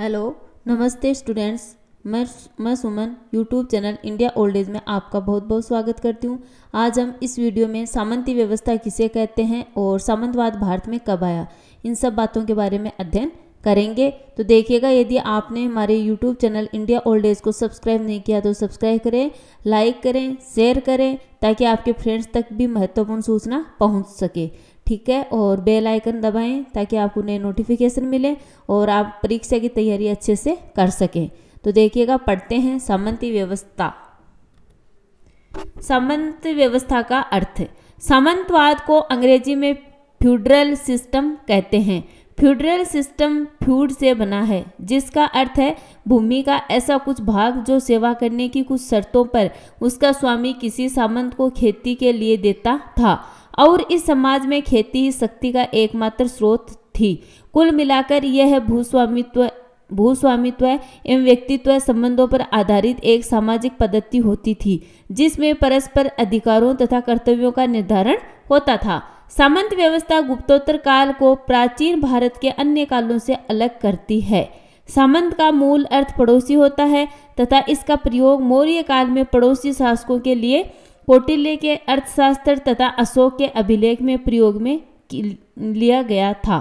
hello नमस्ते students मैं मैं Suman YouTube channel India old age में आपका बहुत बहुत स्वागत करती हूँ आज हम इस वीडियो में सामंती व्यवस्था किसे कहते हैं और सामंतवाद भारत में कब आया इन सब बातों के बारे में अध्ययन करेंगे तो देखिएगा यदि आपने हमारे YouTube channel India old age को सब्सक्राइब नहीं किया तो सब्सक्राइब करें लाइक करें शेयर करें ताकि आपके फ्रेंड्स तक भी महत्वपूर्ण सूचना पहुँच सके ठीक है और बेल आइकन दबाएं ताकि आपको नए नोटिफिकेशन मिले और आप परीक्षा की तैयारी अच्छे से कर सकें तो देखिएगा पढ़ते हैं सामंती व्यवस्था सामंत व्यवस्था का अर्थ सामंतवाद को अंग्रेजी में फ्यूडरल सिस्टम कहते हैं फ्यूडरल सिस्टम फ्यूड से बना है जिसका अर्थ है भूमि का ऐसा कुछ भाग जो सेवा करने की कुछ शर्तों पर उसका स्वामी किसी सामंत को खेती के लिए देता था और इस समाज में खेती ही शक्ति का एकमात्र स्रोत थी कुल मिलाकर यह भूस्वामित्व भूस्वामित्व एवं व्यक्तित्व संबंधों पर आधारित एक सामाजिक पद्धति होती थी जिसमें परस्पर अधिकारों तथा कर्तव्यों का निर्धारण होता था सामंत व्यवस्था गुप्तोत्तर काल को प्राचीन भारत के अन्य कालों से अलग करती है सामंत का मूल अर्थ पड़ोसी होता है तथा इसका प्रयोग मौर्य काल में पड़ोसी शासकों के लिए पोटिल्य के अर्थशास्त्र तथा अशोक के अभिलेख में प्रयोग में लिया गया था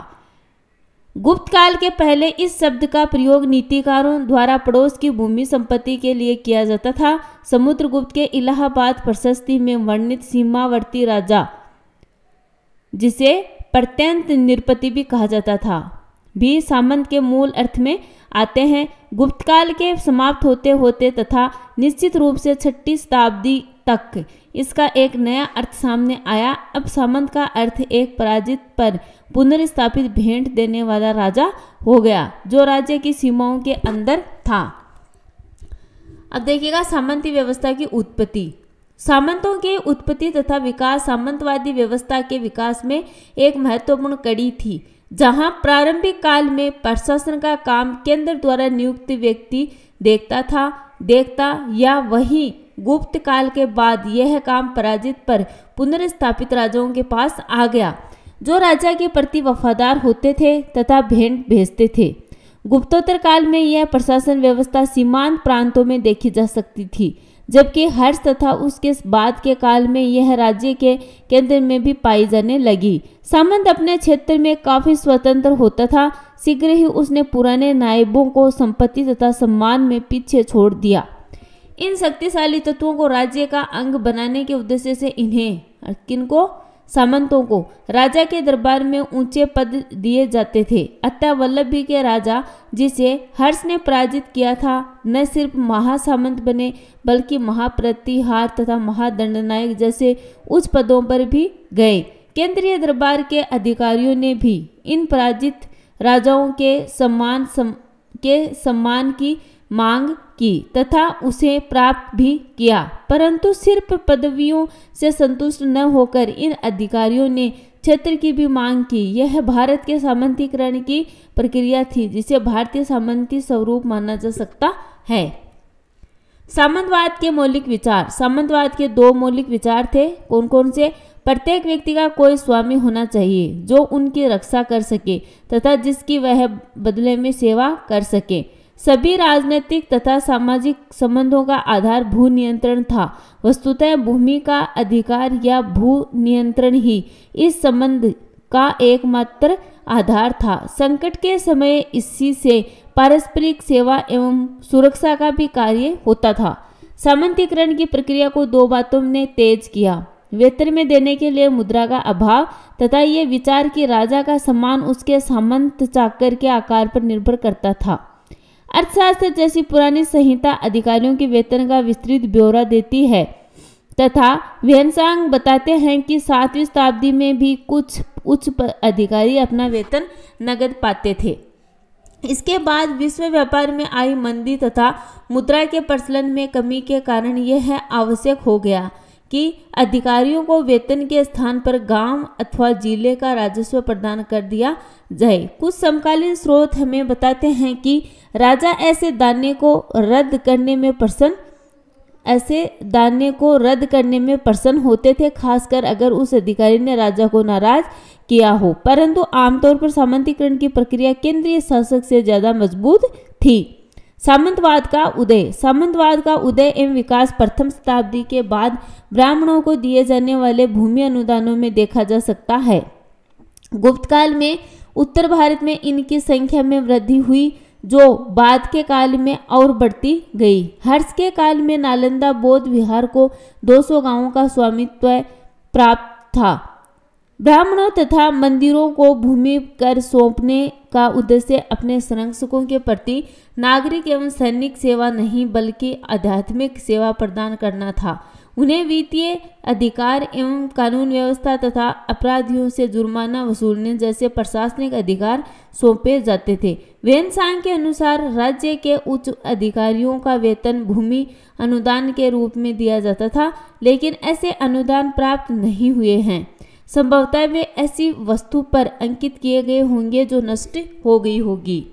गुप्त काल के पहले इस शब्द का प्रयोग नीतिकारों द्वारा पड़ोस की भूमि संपत्ति के लिए किया जाता था समुद्रगुप्त के इलाहाबाद प्रशस्ति में वर्णित सीमावर्ती राजा जिसे प्रत्यंत निरपति भी कहा जाता था भी सामंत के मूल अर्थ में आते हैं गुप्त काल के समाप्त होते होते तथा निश्चित रूप से छठी शताब्दी तक इसका एक नया अर्थ सामने आया अब सामंत का अर्थ एक पराजित पर पुनर्स्थापित भेंट देने वाला राजा हो गया जो राज्य की सीमाओं के अंदर था अब देखिएगा सामंती व्यवस्था की उत्पत्ति सामंतों के उत्पत्ति तथा विकास सामंतवादी व्यवस्था के विकास में एक महत्वपूर्ण कड़ी थी जहां प्रारंभिक काल में प्रशासन का काम केंद्र द्वारा नियुक्त व्यक्ति देखता था देखता या वही गुप्त काल के बाद यह काम पराजित पर पुनर्स्थापित राजाओं के पास आ गया जो राजा के प्रति वफादार होते थे तथा भेंट भेजते थे गुप्तोत्तर काल में यह प्रशासन व्यवस्था सीमांत प्रांतों में देखी जा सकती थी जबकि हर्ष तथा उसके बाद के काल में यह राज्य के केंद्र में भी पाई जाने लगी सामंत अपने क्षेत्र में काफी स्वतंत्र होता था शीघ्र ही उसने पुराने नायबों को संपत्ति तथा सम्मान में पीछे छोड़ दिया इन शक्तिशाली तत्वों को राज्य का अंग बनाने के उद्देश्य से इन्हें किनको सामंतों को राजा के दरबार में ऊंचे पद दिए जाते थे अतः भी के राजा जिसे हर्ष ने पराजित किया था न सिर्फ महासामंत बने बल्कि महाप्रतिहार तथा महादंडनायक जैसे उच्च पदों पर भी गए केंद्रीय दरबार के अधिकारियों ने भी इन पराजित राजाओं के सम्मान सम, के सम्मान की मांग की तथा उसे प्राप्त भी किया परंतु सिर्फ पदवियों से संतुष्ट न होकर इन अधिकारियों ने क्षेत्र की भी मांग की यह भारत के सामंतीकरण की प्रक्रिया थी जिसे भारतीय सामंती स्वरूप माना जा सकता है सामंतवाद के मौलिक विचार सामंतवाद के दो मौलिक विचार थे कौन कौन से प्रत्येक व्यक्ति का कोई स्वामी होना चाहिए जो उनकी रक्षा कर सके तथा जिसकी वह बदले में सेवा कर सके सभी राजनीतिक तथा सामाजिक संबंधों का आधार भू नियंत्रण था वस्तुतः भूमि का अधिकार या भू नियंत्रण ही इस संबंध का एकमात्र आधार था संकट के समय इसी से पारस्परिक सेवा एवं सुरक्षा का भी कार्य होता था सामंतीकरण की प्रक्रिया को दो बातों ने तेज किया वेतन में देने के लिए मुद्रा का अभाव तथा ये विचार कि राजा का सम्मान उसके सामंत चाकर के आकार पर निर्भर करता था अर्थशास्त्र जैसी पुरानी संहिता अधिकारियों के वेतन का विस्तृत ब्यौरा देती है तथा व्यंसांग बताते हैं कि सातवीं शताब्दी में भी कुछ उच्च अधिकारी अपना वेतन नगद पाते थे इसके बाद विश्व व्यापार में आई मंदी तथा मुद्रा के प्रचलन में कमी के कारण यह आवश्यक हो गया कि अधिकारियों को वेतन के स्थान पर गांव अथवा जिले का राजस्व प्रदान कर दिया जाए कुछ समकालीन स्रोत हमें बताते हैं कि राजा ऐसे दाने को रद्द करने में प्रसन्न ऐसे दाने को रद्द करने में प्रसन्न होते थे खासकर अगर उस अधिकारी ने राजा को नाराज किया हो परंतु आमतौर पर सामंतीकरण की प्रक्रिया केंद्रीय शासक से ज़्यादा मजबूत थी सामंतवाद का उदय सामंतवाद का उदय एवं विकास प्रथम शताब्दी के बाद ब्राह्मणों को दिए जाने वाले भूमि अनुदानों में देखा जा सकता है गुप्त काल में उत्तर भारत में इनकी संख्या में वृद्धि हुई जो बाद के काल में और बढ़ती गई हर्ष के काल में नालंदा बौद्ध विहार को 200 गांवों का स्वामित्व प्राप्त था ब्राह्मणों तथा मंदिरों को भूमि कर सौंपने का उद्देश्य अपने संरक्षकों के प्रति नागरिक एवं सैनिक सेवा नहीं बल्कि आध्यात्मिक सेवा प्रदान करना था उन्हें वित्तीय अधिकार एवं कानून व्यवस्था तथा अपराधियों से जुर्माना वसूलने जैसे प्रशासनिक अधिकार सौंपे जाते थे वेनसांग के अनुसार राज्य के उच्च अधिकारियों का वेतन भूमि अनुदान के रूप में दिया जाता था लेकिन ऐसे अनुदान प्राप्त नहीं हुए हैं संभवतः वे ऐसी वस्तु पर अंकित किए गए होंगे जो नष्ट हो गई होगी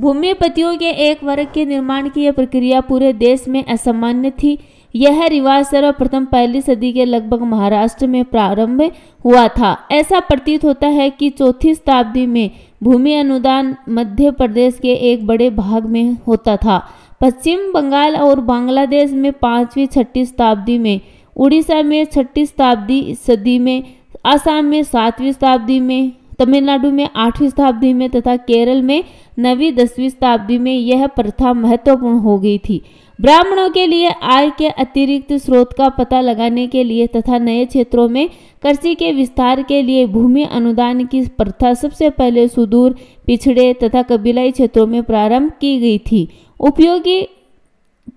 भूमिपतियों के एक वर्ग के निर्माण की यह प्रक्रिया पूरे देश में असामान्य थी यह रिवाज सर्वप्रथम पहली सदी के लगभग महाराष्ट्र में प्रारंभ हुआ था ऐसा प्रतीत होता है कि चौथी शताब्दी में भूमि अनुदान मध्य प्रदेश के एक बड़े भाग में होता था पश्चिम बंगाल और बांग्लादेश में पाँचवीं छठी शताब्दी में उड़ीसा में छठी शताब्दी सदी में आसाम में सातवीं शताब्दी में तमिलनाडु में आठवीं शताब्दी में तथा केरल में नवीं दसवीं शताब्दी में यह प्रथा महत्वपूर्ण हो गई थी ब्राह्मणों के लिए आय के अतिरिक्त स्रोत का पता लगाने के लिए तथा नए क्षेत्रों में कृषि के विस्तार के लिए भूमि अनुदान की प्रथा सबसे पहले सुदूर पिछड़े तथा कबीलाई क्षेत्रों में प्रारंभ की गई थी उपयोगी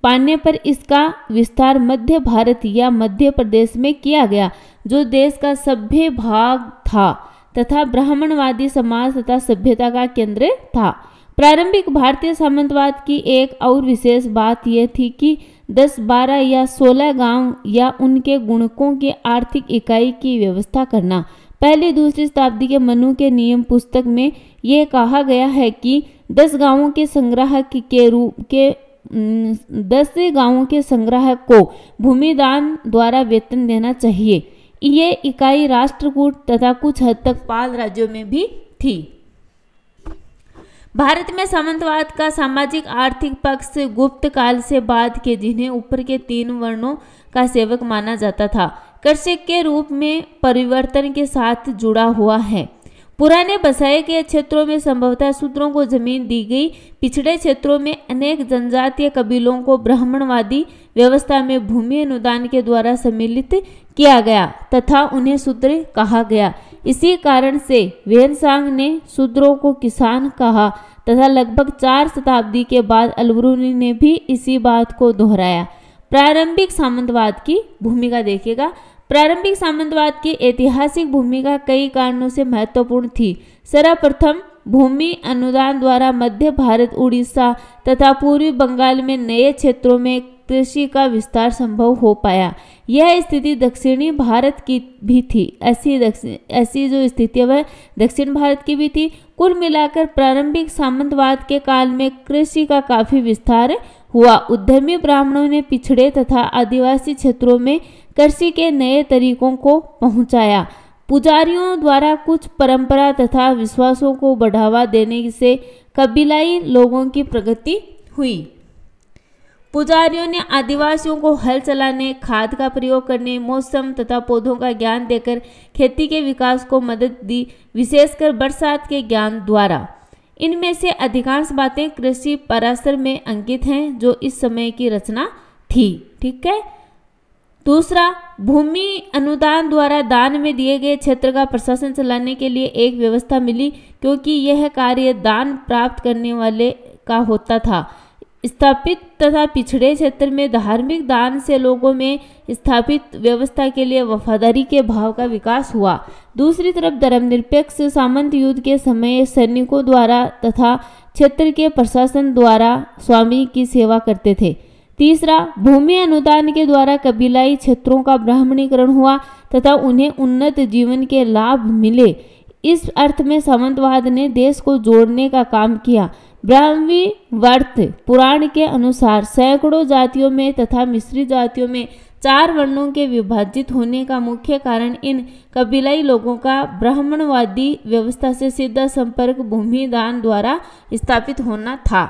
पाने पर इसका विस्तार मध्य भारत या मध्य प्रदेश में किया गया जो देश का सभ्य भाग था तथा ब्राह्मणवादी समाज तथा सभ्यता का केंद्र था प्रारंभिक भारतीय सामंतवाद की एक और विशेष बात यह थी कि 10, 12 या 16 गांव या उनके गुणकों के आर्थिक इकाई की व्यवस्था करना पहली दूसरी शताब्दी के मनु के नियम पुस्तक में यह कहा गया है कि 10 गांवों के संग्राहक के रूप के दस गांवों के संग्रह को भूमिदान द्वारा वेतन देना चाहिए ये इकाई राष्ट्रकूट तथा कुछ हद तक पाल राज्यों में भी थी भारत में सामंतवाद का सामाजिक आर्थिक पक्ष गुप्त काल से बाद के जिन्हें ऊपर के तीन वर्णों का सेवक माना जाता था कृषक के रूप में परिवर्तन के साथ जुड़ा हुआ है पुराने बसाए गए क्षेत्रों में संभवतः सूत्रों को जमीन दी गई पिछड़े क्षेत्रों में अनेक जनजातीय कबीलों को ब्राह्मणवादी व्यवस्था में भूमि अनुदान के द्वारा सम्मिलित किया गया तथा उन्हें सूत्र कहा गया इसी कारण से वेनसांग ने सूत्रों को किसान कहा तथा लगभग चार शताब्दी के बाद अलवरूनी ने भी इसी बात को दोहराया प्रारंभिक सामंतवाद की भूमिका देखेगा प्रारंभिक सामंतवाद की ऐतिहासिक भूमिका कई कारणों से महत्वपूर्ण थी सर्वप्रथम भूमि अनुदान द्वारा मध्य भारत उड़ीसा तथा पूर्वी बंगाल में नए क्षेत्रों में कृषि का विस्तार संभव हो पाया यह स्थिति दक्षिणी भारत की भी थी ऐसी ऐसी जो स्थिति वह दक्षिण भारत की भी थी कुल मिलाकर प्रारंभिक सामंतवाद के काल में कृषि का काफ़ी विस्तार हुआ उद्यमी ब्राह्मणों ने पिछड़े तथा आदिवासी क्षेत्रों में कृषि के नए तरीकों को पहुंचाया पुजारियों द्वारा कुछ परंपरा तथा विश्वासों को बढ़ावा देने से कबीलाई लोगों की प्रगति हुई पुजारियों ने आदिवासियों को हल चलाने खाद का प्रयोग करने मौसम तथा पौधों का ज्ञान देकर खेती के विकास को मदद दी विशेषकर बरसात के ज्ञान द्वारा इनमें से अधिकांश बातें कृषि पराशर में अंकित हैं जो इस समय की रचना थी ठीक है दूसरा भूमि अनुदान द्वारा दान में दिए गए क्षेत्र का प्रशासन चलाने के लिए एक व्यवस्था मिली क्योंकि यह कार्य दान प्राप्त करने वाले का होता था स्थापित तथा पिछड़े क्षेत्र में धार्मिक दान से लोगों में स्थापित व्यवस्था के लिए वफादारी के भाव का विकास हुआ दूसरी तरफ धर्मनिरपेक्ष सामंत युद्ध के समय सैनिकों द्वारा तथा क्षेत्र के प्रशासन द्वारा स्वामी की सेवा करते थे तीसरा भूमि अनुदान के द्वारा कबीलाई क्षेत्रों का ब्राह्मणीकरण हुआ तथा उन्हें उन्नत जीवन के लाभ मिले इस अर्थ में सामंतवाद ने देश को जोड़ने का काम किया ब्राह्मी वर्थ पुराण के अनुसार सैकड़ों जातियों में तथा मिश्रित जातियों में चार वर्णों के विभाजित होने का मुख्य कारण इन कबीलाई लोगों का ब्राह्मणवादी व्यवस्था से सीधा संपर्क भूमि दान द्वारा स्थापित होना था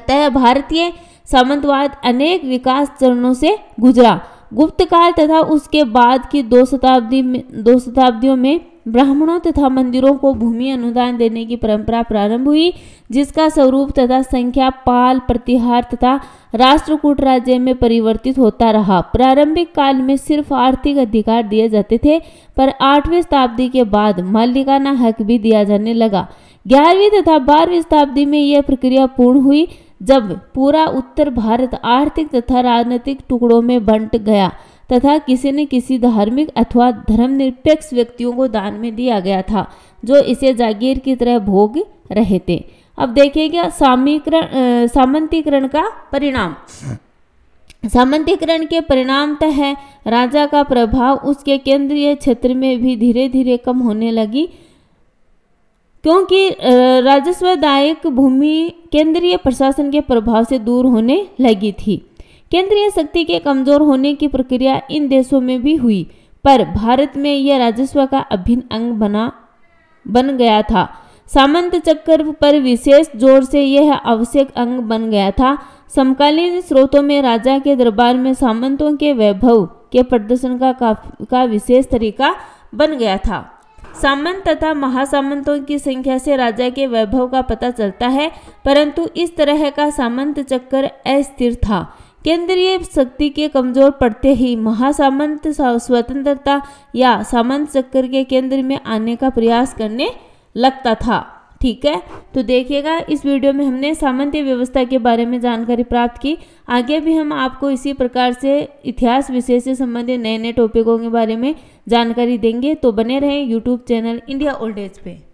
अतः भारतीय सामंतवाद अनेक विकास चरणों से गुजरा गुप्त काल तथा उसके बाद की दो शताब्दी में दो शताब्दियों में ब्राह्मणों तथा मंदिरों को भूमि अनुदान देने की परंपरा प्रारंभ हुई जिसका स्वरूप तथा संख्या पाल प्रतिहार तथा राष्ट्रकूट राज्य में परिवर्तित होता रहा प्रारंभिक काल में सिर्फ आर्थिक अधिकार दिए जाते थे पर आठवीं शताब्दी के बाद मालिकाना हक भी दिया जाने लगा ग्यारहवीं तथा बारहवीं शताब्दी में यह प्रक्रिया पूर्ण हुई जब पूरा उत्तर भारत आर्थिक तथा राजनीतिक टुकड़ों में बंट गया तथा किसी न किसी धार्मिक अथवा धर्मनिरपेक्ष व्यक्तियों को दान में दिया गया था जो इसे जागीर की तरह भोग रहे थे अब देखेंगे सामीकरण सामंतीकरण का परिणाम सामंतीकरण के परिणामतः तो राजा का प्रभाव उसके केंद्रीय क्षेत्र में भी धीरे धीरे कम होने लगी क्योंकि राजस्वदायक भूमि केंद्रीय प्रशासन के प्रभाव से दूर होने लगी थी केंद्रीय शक्ति के कमजोर होने की प्रक्रिया इन देशों में भी हुई पर भारत में यह राजस्व का अभिन्न अंग बना बन गया था सामंत चक्र पर विशेष जोर से यह आवश्यक अंग बन गया था समकालीन स्रोतों में राजा के दरबार में सामंतों के वैभव के प्रदर्शन का का, का विशेष तरीका बन गया था सामंत तथा महासामंतों की संख्या से राजा के वैभव का पता चलता है परंतु इस तरह का सामंत चक्कर अस्थिर था केंद्रीय शक्ति के कमजोर पड़ते ही महासामंत स्वतंत्रता या सामंत चक्कर के केंद्र में आने का प्रयास करने लगता था ठीक है तो देखिएगा इस वीडियो में हमने सामंत व्यवस्था के बारे में जानकारी प्राप्त की आगे भी हम आपको इसी प्रकार से इतिहास विषय से संबंधित नए नए टॉपिकों के बारे में जानकारी देंगे तो बने रहें YouTube channel India old age पे